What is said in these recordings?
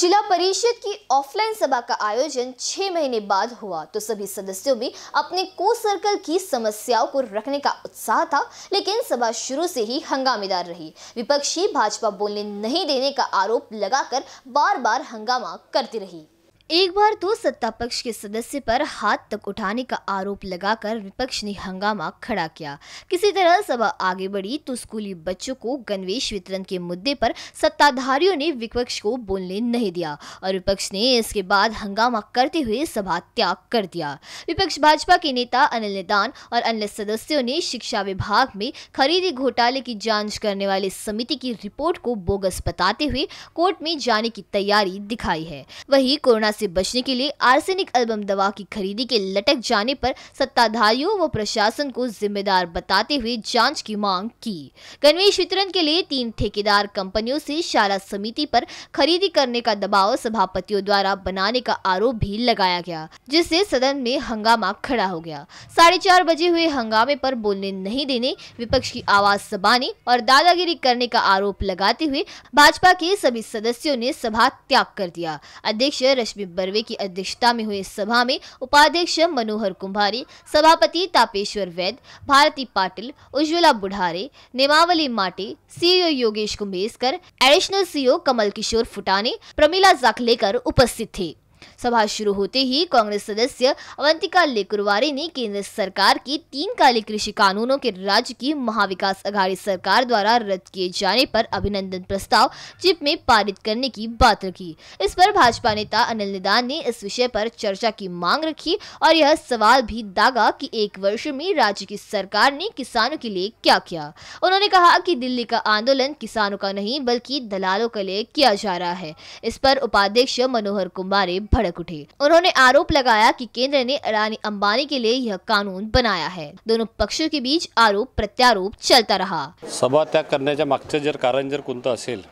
जिला परिषद की ऑफलाइन सभा का आयोजन छह महीने बाद हुआ तो सभी सदस्यों में अपने को सर्कल की समस्याओं को रखने का उत्साह था लेकिन सभा शुरू से ही हंगामेदार रही विपक्षी भाजपा बोलने नहीं देने का आरोप लगाकर बार बार हंगामा करती रही एक बार तो सत्ता पक्ष के सदस्य पर हाथ तक उठाने का आरोप लगाकर विपक्ष ने हंगामा खड़ा किया किसी तरह सभा आगे बढ़ी तो स्कूली बच्चों को गणवेश वितरण के मुद्दे पर सत्ताधारियों ने विपक्ष को बोलने नहीं दिया और विपक्ष ने इसके बाद हंगामा करते हुए सभा त्याग कर दिया विपक्ष भाजपा के नेता अनिल निदान और अन्य सदस्यों ने शिक्षा विभाग में खरीदी घोटाले की जाँच करने वाली समिति की रिपोर्ट को बोगस बताते हुए कोर्ट में जाने की तैयारी दिखाई है वही कोरोना से बचने के लिए आर्सेनिक एल्बम दवा की खरीदी के लटक जाने पर सत्ताधारियों व प्रशासन को जिम्मेदार बताते हुए जांच की मांग की गणवेश वितरण के लिए तीन ठेकेदार कंपनियों से शाला समिति पर खरीदी करने का दबाव सभापतियों द्वारा बनाने का आरोप भी लगाया गया जिससे सदन में हंगामा खड़ा हो गया साढ़े चार बजे हुए हंगामे पर बोलने नहीं देने विपक्ष की आवाज दबाने और दादागिरी करने का आरोप लगाते हुए भाजपा के सभी सदस्यों ने सभा त्याग कर दिया अध्यक्ष रश्मि बर्वे की अध्यक्षता में हुई सभा में उपाध्यक्ष मनोहर कुंभारी सभापति तापेश्वर वैद्य भारती पाटिल उज्ज्वला बुढ़ारे नेमावली माटे CEO Yogesh Kumbhesakar additional CEO Kamal Kishor Futane Pramila Jakhalekar उपस्थित थे सभा शुरू होते ही कांग्रेस सदस्य अवंतिका लेकुरवारे ने केंद्र सरकार की तीन काले कृषि कानूनों के राज्य की महाविकास अघाड़ी सरकार द्वारा रद्द किए जाने पर अभिनंदन प्रस्ताव चिप में पारित करने की बात रखी इस पर भाजपा नेता अनिल निदान ने इस विषय पर चर्चा की मांग रखी और यह सवाल भी दागा कि एक वर्ष में राज्य की सरकार ने किसानों के लिए क्या किया उन्होंने कहा की दिल्ली का आंदोलन किसानों का नहीं बल्कि दलालों के लिए किया जा रहा है इस पर उपाध्यक्ष मनोहर कुमार भड़क उठी उन्होंने आरोप लगाया कि केंद्र ने रानी अंबानी के लिए यह कानून बनाया है दोनों पक्षों के बीच आरोप प्रत्यारोप चलता रहा सभात्याग करण्याच्या मागचं जर कारण जर कोणतं असेल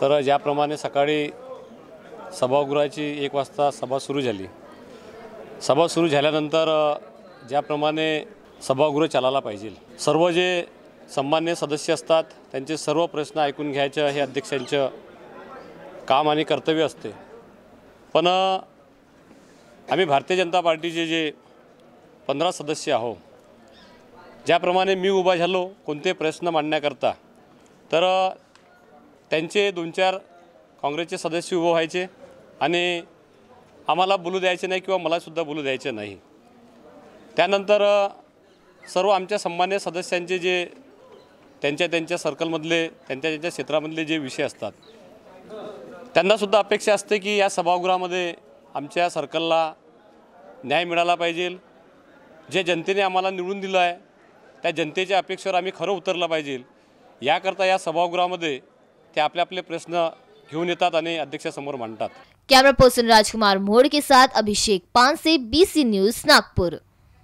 तर ज्याप्रमाणे सकाळी सभागृहाची एक वाजता सभा सुरू झाली सभा सुरू झाल्यानंतर ज्याप्रमाणे सभागृह चालायला पाहिजे सर्व जे सन्मान्य सदस्य असतात त्यांचे सर्व प्रश्न ऐकून घ्यायचं हे अध्यक्षांचं काम आणि कर्तव्य असते पण आम्ही भारतीय जनता पार्टीचे जे पंधरा सदस्य आहो ज्याप्रमाणे मी उभा झालो कोणते प्रश्न मांडण्याकरता तर त्यांचे दोन चार काँग्रेसचे सदस्य उभं व्हायचे आणि आम्हाला बोलू द्यायचे नाही किंवा मलासुद्धा बोलू द्यायचे नाही त्यानंतर सर्व आमच्या सन्मान्य सदस्यांचे जे त्यांच्या त्यांच्या सर्कलमधले त्यांच्या त्यांच्या क्षेत्रामधले जे विषय असतात त्यांनासुद्धा अपेक्षा असते की या सभागृहामध्ये आमच्या सर्कलला न्याय मिळाला पाहिजे जे जनतेने आम्हाला निवडून दिलं आहे त्या जनतेच्या अपेक्षेवर आम्ही खरं उतरलं पाहिजे याकरता या सभागृहामध्ये ते आपले आपले प्रश्न घेऊन येतात आणि अध्यक्षासमोर मांडतात कॅमेरा पर्सन राजकुमार मोड़ के साथ Abhishek Panse B C news Nagpur